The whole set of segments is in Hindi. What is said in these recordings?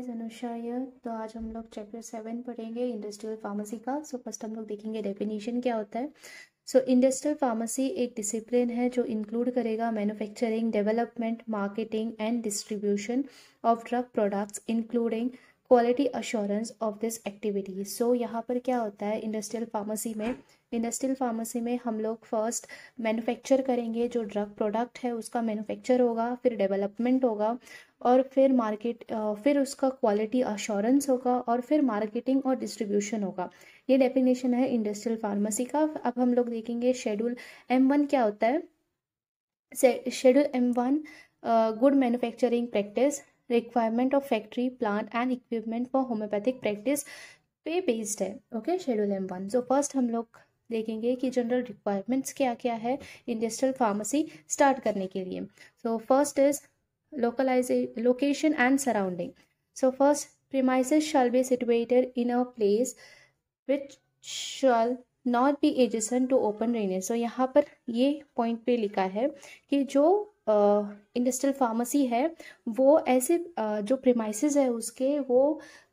गाइस अनुषा ये तो आज हम लोग चैप्टर सेवन पढ़ेंगे इंडस्ट्रियल फार्मेसी का सो so, फर्स्ट हम लोग देखेंगे डेफिनेशन क्या होता है सो इंडस्ट्रियल फार्मेसी एक डिसिप्लिन है जो इंक्लूड करेगा manufacturing development marketing and distribution of drug products including quality assurance of this activity so यहाँ पर क्या होता है इंडस्ट्रियल फार्मेसी में इंडस्ट्रियल फार्मेसी में हम लोग फर्स्ट मैन्युफैक्चर करेंगे जो ड्रग प्रोडक्ट है उसका मैन्युफैक्चर होगा फिर डेवलपमेंट होगा और फिर मार्केट फिर उसका क्वालिटी अश्योरेंस होगा और फिर मार्केटिंग और डिस्ट्रीब्यूशन होगा ये डेफिनेशन है इंडस्ट्रियल फार्मेसी का अब हम लोग देखेंगे शेड्यूल एम वन क्या होता है schedule M one good manufacturing practice requirement of factory plant and equipment for homeopathic practice पे बेस्ड है okay schedule M one so first हम लोग देखेंगे कि जनरल रिक्वायरमेंट्स क्या क्या है इंडस्ट्रियल फार्मेसी स्टार्ट करने के लिए so first is localize location and surrounding so first premise shall be situated in a place which shall not be adjacent to open drainage so यहाँ पर ये पॉइंट पे लिखा है कि जो इंडस्ट्रियल फार्मेसी है वो ऐसे जो प्रेमाइस है उसके वो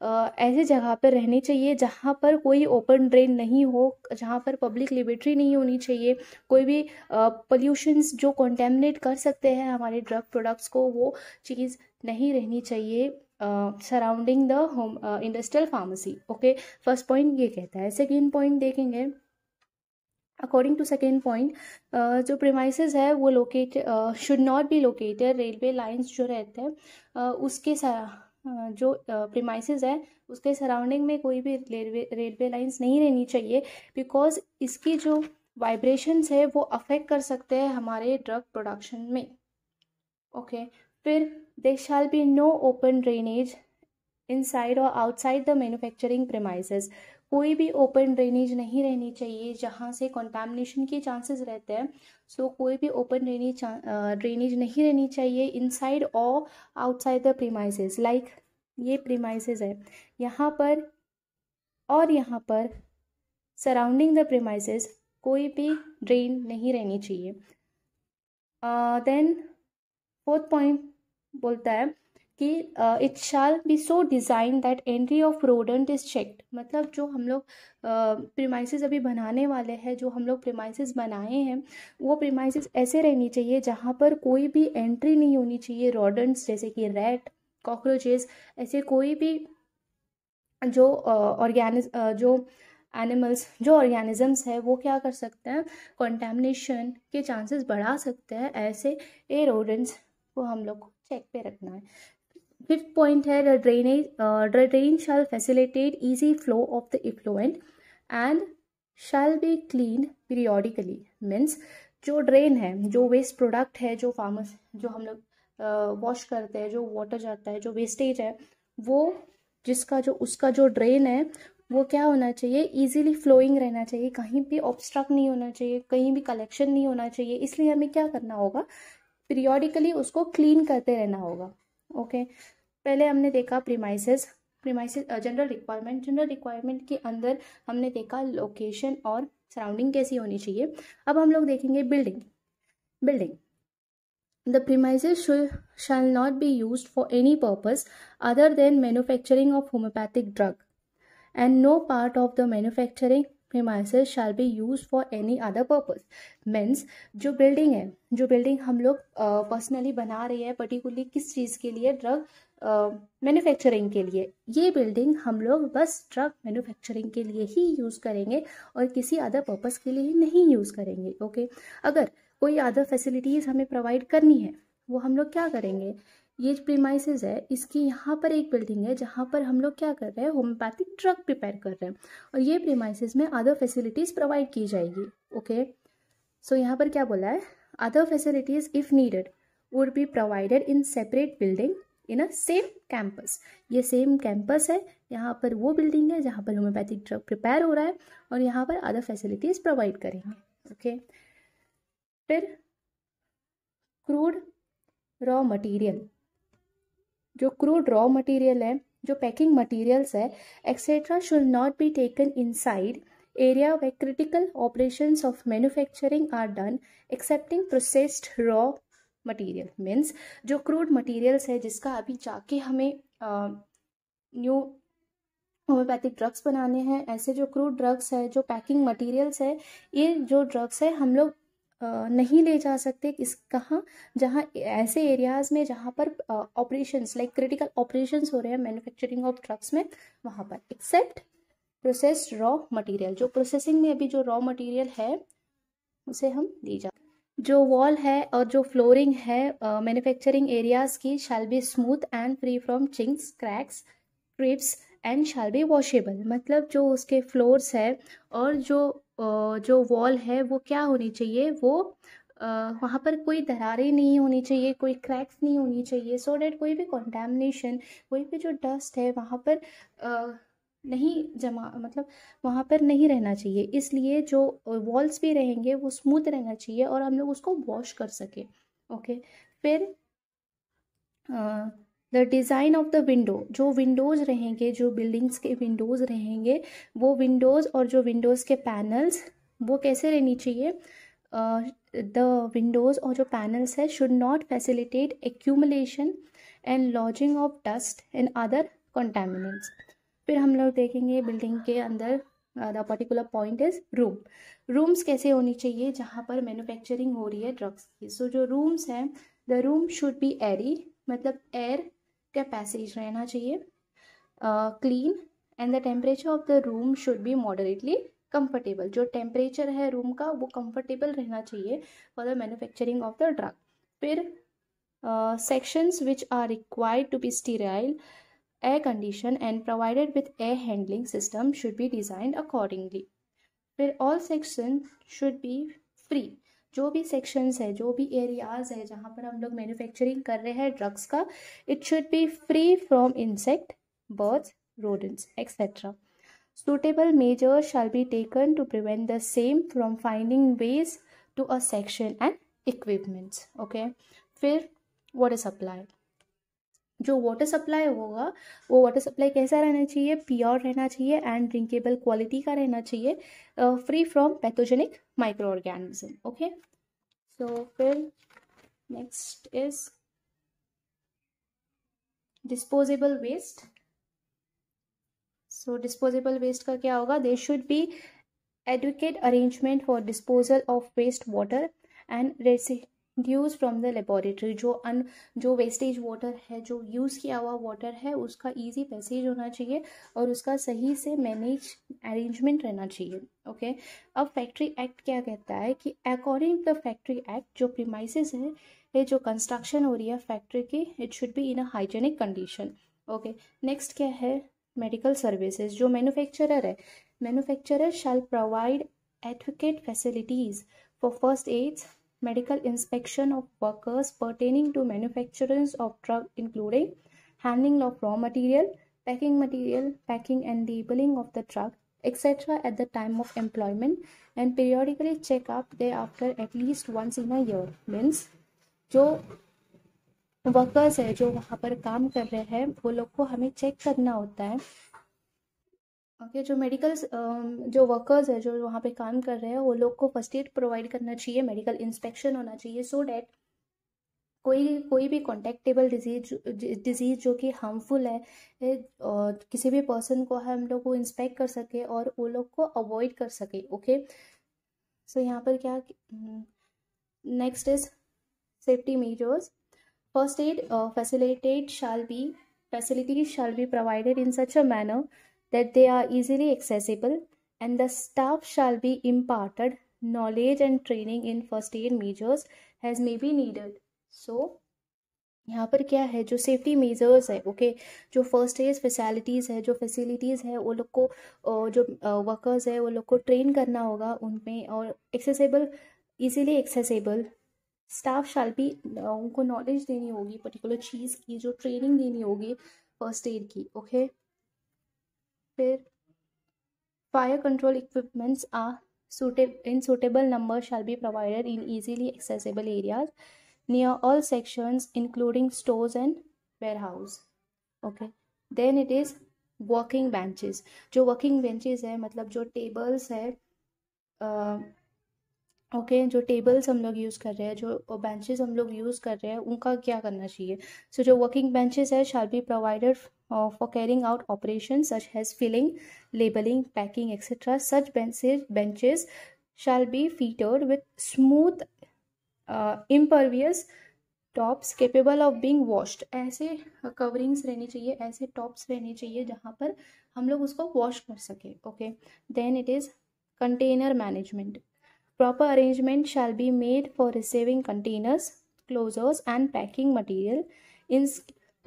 ऐसे जगह पर रहने चाहिए जहाँ पर कोई ओपन ड्रेन नहीं हो जहाँ पर पब्लिक लिबरेटरी नहीं होनी चाहिए कोई भी पोल्यूशंस जो कॉन्टेमनेट कर सकते हैं हमारे ड्रग प्रोडक्ट्स को वो चीज़ नहीं रहनी चाहिए surrounding the home industrial pharmacy okay first point ये कहता है सेकेंड पॉइंट देखेंगे अकॉर्डिंग टू सेकेंड पॉइंट जो प्रेमाइसिस है वो locate should not be located railway lines जो रहते हैं uh, उसके uh, जो प्रेमाइसेस uh, है उसके सराउंडिंग में कोई भी रेलवे रेलवे लाइन्स नहीं रहनी चाहिए बिकॉज इसकी जो वाइब्रेशंस है वो अफेक्ट कर सकते हैं हमारे ड्रग प्रोडक्शन में ओके okay. फिर they shall be no open drainage inside और आउटसाइड द मैन्युफैक्चरिंग प्रेमाइसिस कोई भी ओपन ड्रेनेज नहीं रहनी चाहिए जहाँ से कंटामिनेशन के चांसेस रहते हैं सो so, कोई भी ओपन ड्रेनेज ड्रेनेज नहीं रहनी चाहिए इनसाइड और आउटसाइड द प्रीमाइसेस लाइक ये प्रीमाइसेस है यहाँ पर और यहाँ पर सराउंडिंग द प्रीमाइसेस कोई भी ड्रेन नहीं रहनी चाहिए देन फोर्थ पॉइंट बोलता है कि it shall be so design that entry of rodent is checked मतलब जो हम लोग प्रीमाइसिस अभी बनाने वाले हैं जो हम लोग प्रीमाइसिस बनाए हैं वो प्रीमाइसिस ऐसे रहनी चाहिए जहाँ पर कोई भी एंट्री नहीं होनी चाहिए रोडेंट्स जैसे कि रैट कॉकरोचेस ऐसे कोई भी जो ऑर्गेनिज uh, uh, जो एनिमल्स जो ऑर्गेनिजम्स है वो क्या कर सकते हैं कॉन्टेमनेशन के चांसेस बढ़ा सकते हैं ऐसे ए रोडेंट्स को हम लोग चेक पे रखना है फिफ्थ पॉइंट है the drainage drain shall facilitate easy flow of the effluent and shall be clean periodically means जो ड्रेन है जो वेस्ट प्रोडक्ट है जो फार्म जो हम लोग वॉश uh, करते हैं जो वाटर जाता है जो वेस्टेज है वो जिसका जो उसका जो ड्रेन है वो क्या होना चाहिए इजीली फ्लोइंग रहना चाहिए कहीं भी ऑब्स्ट्रक्ट नहीं होना चाहिए कहीं भी कलेक्शन नहीं होना चाहिए इसलिए हमें क्या करना होगा पीरियोडिकली उसको क्लीन करते रहना होगा ओके okay? पहले हमने देखा premises premises general requirement general requirement के अंदर हमने देखा लोकेशन और सराउंडिंग कैसी होनी चाहिए अब हम लोग देखेंगे building building the premises shall not be use for any purpose other than manufacturing of homoeopathic drug and no part of the manufacturing premises shall be use for any other purpose means जो बिल्डिंग है जो बिल्डिंग हम लोग पर्सनली uh, बना रहे हैं पर्टिकुलरली किस चीज़ के लिए ड्रग मैन्युफैक्चरिंग uh, के लिए ये बिल्डिंग हम लोग बस ड्रग मैन्युफैक्चरिंग के लिए ही यूज़ करेंगे और किसी अदर पर्पज़ के लिए नहीं यूज़ करेंगे ओके okay? अगर कोई अदर फैसिलिटीज़ हमें प्रोवाइड करनी है वो हम लोग क्या करेंगे ये प्रीमाइसिस है इसकी यहाँ पर एक बिल्डिंग है जहाँ पर हम लोग क्या कर रहे हैं होम्योपैथिक ड्रग प्रिपेयर कर रहे हैं और ये प्रीमाइसिस में अदर फैसिलिटीज़ प्रोवाइड की जाएगी ओके सो यहाँ पर क्या बोला है other facilities if needed would be provided in separate building in a same campus ये सेम कैंपस है यहाँ पर वो बिल्डिंग है जहाँ पर होम्योपैथिक ड्रग प्रिपेयर हो रहा है और यहाँ पर अदर फैसिलिटीज़ प्रोवाइड करेंगे ओके okay? फिर क्रूड रॉ मटेरियल जो क्रूड रॉ मटेरियल है जो पैकिंग मटेरियल्स है etcetera should not be taken inside area where critical operation of manufacturing are done excepting processed raw material means जो क्रूड मटेरियल्स है जिसका अभी जाके हमें न्यू होम्योपैथिक ड्रग्स बनाने हैं ऐसे जो क्रूड ड्रग्स है जो पैकिंग मटेरियल्स है ये जो ड्रग्स है हम लोग नहीं ले जा सकते किस कहाँ जहाँ ऐसे एरियाज़ में जहाँ पर ऑपरेशंस लाइक क्रिटिकल ऑपरेशंस हो रहे हैं मैन्युफैक्चरिंग ऑफ ड्रग्स में वहाँ पर एक्सेप्ट प्रोसेस रॉ मटेरियल जो प्रोसेसिंग में अभी जो रॉ मटेरियल है उसे हम ले जा जो वॉल है और जो फ्लोरिंग है मैन्युफैक्चरिंग एरियाज़ की shall be smooth and free from chinks cracks crevices and shall be washable मतलब जो उसके फ्लोर्स है और जो जो वॉल है वो क्या होनी चाहिए वो वहाँ पर कोई दरारें नहीं होनी चाहिए कोई क्रैक्स नहीं होनी चाहिए सो so डैट कोई भी कॉन्टेमिनेशन कोई भी जो डस्ट है वहाँ पर आ, नहीं जमा मतलब वहाँ पर नहीं रहना चाहिए इसलिए जो वॉल्स भी रहेंगे वो स्मूथ रहना चाहिए और हम लोग उसको वॉश कर सकें ओके फिर the design of the window जो विंडोज़ रहेंगे जो बिल्डिंग्स के विंडोज़ रहेंगे वो विंडोज़ और जो विंडोज़ के पैनल्स वो कैसे रहनी चाहिए द विंडोज़ और जो पैनल्स है should not facilitate accumulation and lodging of dust and other contaminants फिर हम लोग देखेंगे बिल्डिंग के अंदर the particular point is room rooms कैसे होनी चाहिए जहाँ पर मैनुफेक्चरिंग हो रही है ड्रग्स की सो so, जो रूम्स हैं the room should be airy मतलब एयर का पैसेज रहना चाहिए clean and the temperature of the room should be moderately comfortable जो टेम्परेचर है रूम का वो कम्फर्टेबल रहना चाहिए for the manufacturing of the drug फिर sections which are required to be sterile air condition and provided with air handling system should be designed accordingly फिर all section should be free जो भी सेक्शंस है जो भी एरियाज है जहाँ पर हम लोग मैन्युफैक्चरिंग कर रहे हैं ड्रग्स का it should be free from insect birds rodents etcetera suitable measures shall be taken to prevent the same from finding ways to a section and equipments okay फिर वॉट इज अप्लाइड जो वाटर सप्लाई होगा वो वाटर सप्लाई कैसा रहना चाहिए प्योर रहना चाहिए एंड ड्रिंकेबल क्वालिटी का रहना चाहिए free from pathogenic micro organism okay so फिर next is disposable waste so disposable waste का क्या होगा they should be adequate arrangement for disposal of waste water and residues from the laboratory जो अन जो वेस्टेज वाटर है जो यूज़ किया हुआ वाटर है उसका इजी पैसेज होना चाहिए और उसका सही से मैनेज अरेंजमेंट रहना चाहिए ओके okay? अब फैक्ट्री एक्ट क्या कहता है कि अकॉर्डिंग द फैक्ट्री एक्ट जो प्रीमाइस है ये जो कंस्ट्रक्शन हो रही है फैक्ट्री की it should be in a hygienic condition okay next क्या है मेडिकल सर्विसेज जो मैनुफेक्चरर है manufacturer shall provide adequate facilities for first aids medical inspection of workers pertaining to manufacturers of drug including handling of raw material packing material packing and labeling of the drug etc at the time of employment and periodically check up thereafter at least once in a year means जो वर्कर्स है जो वहाँ पर काम कर रहे हैं वो लोग को हमें चेक करना होता है ओके जो मेडिकल um, जो वर्कर्स है जो वहाँ पे काम कर रहे हैं वो लोग को फर्स्ट एड प्रोवाइड करना चाहिए मेडिकल इंस्पेक्शन होना चाहिए सो डैट कोई कोई भी कॉन्टेक्टेबल डिजीज डिजीज़ जो कि हार्मफुल है और किसी भी पर्सन को हम लोग को इंस्पेक्ट कर सके और वो लोग को अवॉइड कर सके ओके सो यहाँ पर क्या next is safety measures first aid facilitate shall be facilities shall be provided in such a manner that they are easily accessible, and the staff shall be imparted knowledge and training in first aid measures as may be needed. So, यहाँ पर क्या है जो सेफ्टी मेजर्स है ओके जो फर्स्ट एज फैसिलिटीज़ है जो फैसिलिटीज़ है वो लोग को जो वर्कर्स है वो लोग को ट्रेन करना होगा उनमें और accessible easily accessible staff shall भी उनको नॉलेज देनी होगी पर्टिकुलर चीज़ की जो ट्रेनिंग देनी होगी फर्स्ट एड की ओके okay? फिर फायर कंट्रोल इक्विपमेंट्स आर सूटे in suitable number shall be provided in easily accessible areas near all sections including stores and warehouse okay then it is working benches जो वर्किंग बेंचेस है मतलब जो टेबल्स है ओके okay, जो टेबल्स हम लोग यूज़ कर रहे हैं जो बेंचेस हम लोग यूज़ कर रहे हैं उनका क्या करना चाहिए सो so, जो वर्किंग बेंचेस है shall be provided for carrying out operations such as filling, labeling, packing, etc. Such benches, shall be featured with smooth, uh, impervious tops capable of being washed ऐसे कवरिंग्स रहने चाहिए ऐसे टॉप्स रहने चाहिए जहाँ पर हम लोग उसको वॉश कर सकें okay then it is container management proper arrangement shall be made for receiving containers closures and packing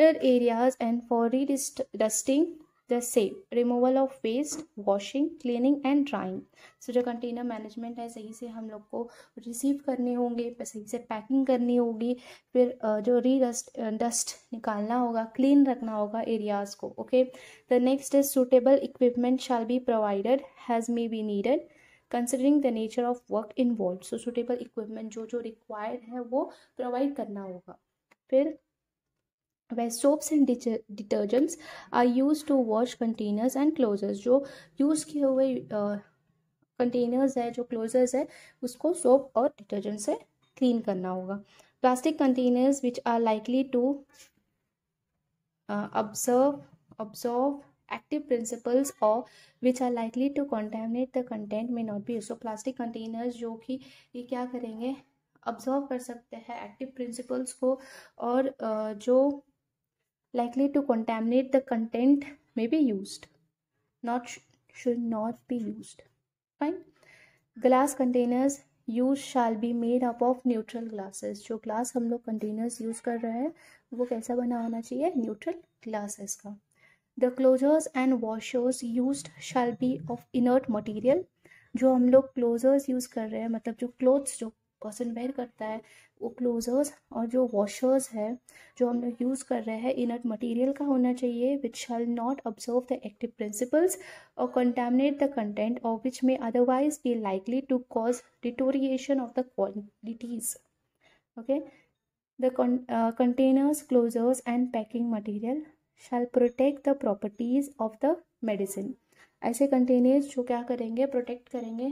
areas and for redusting the same removal of waste washing cleaning and drying so so, जो कंटेनर मैनेजमेंट है सही से हम लोग को रिसीव करने होंगे सही से पैकिंग करनी होगी फिर जो री डस्ट डस्ट निकालना होगा क्लीन रखना होगा एरियाज़ को okay the next is suitable equipment shall be provided has may be needed considering the nature of work involve so suitable equipment जो जो रिक्वायर्ड है वो प्रोवाइड करना होगा फिर where soaps and detergents are use to wash containers and closures जो यूज किए हुए कंटेनर्स है जो क्लोजर्स है उसको सोप और डिटर्जेंट से क्लीन करना होगा plastic containers which are likely to observe observe active principles और which are likely to contaminate the content may not be so plastic containers जो कि ये क्या करेंगे ऑब्जर्व कर सकते हैं एक्टिव प्रिंसिपल्स को और जो likely to contaminate the content may be used not sh should not be used fine glass containers use shall be made up of neutral glasses जो ग्लास हम लोग कंटेनर्स यूज़ कर रहे हैं वो कैसा बना होना चाहिए न्यूट्रल ग्लासेस का the closures and washers use shall be of inert material जो हम लोग क्लोजर्स यूज़ कर रहे हैं मतलब जो क्लोथ्स जो पर्सन वेयर करता है वो क्लोजर्स और जो वॉशर्स है जो हम लोग यूज़ कर रहे हैं इनट मटेरियल का होना चाहिए which shall not observe the active principles और कंटेमिनेट द कंटेंट और विच में otherwise be likely to cause deterioration of the qualities okay the containers closures and packing material shall protect the properties of the medicine ऐसे कंटेनर्स जो क्या करेंगे प्रोटेक्ट करेंगे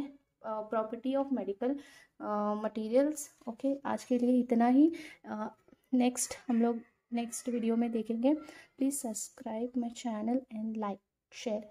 property of medical materials okay आज के लिए इतना ही नेक्स्ट हम लोग नेक्स्ट वीडियो में देखेंगे please subscribe my channel and like share